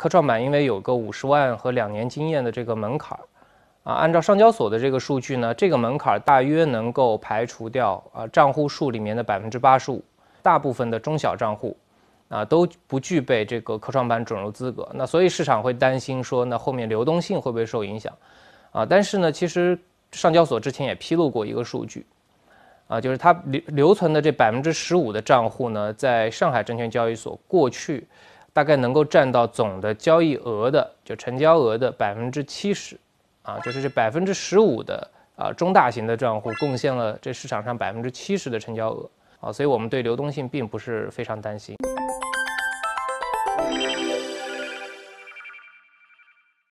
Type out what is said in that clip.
科创板因为有个五十万和两年经验的这个门槛儿，啊，按照上交所的这个数据呢，这个门槛儿大约能够排除掉啊账户数里面的百分之八十五，大部分的中小账户，啊都不具备这个科创板准入资格。那所以市场会担心说，那后面流动性会不会受影响？啊，但是呢，其实上交所之前也披露过一个数据，啊，就是它留留存的这百分之十五的账户呢，在上海证券交易所过去。大概能够占到总的交易额的，就成交额的百分之七十，啊，就是这百分之十五的啊中大型的账户贡献了这市场上百分之七十的成交额，啊，所以我们对流动性并不是非常担心。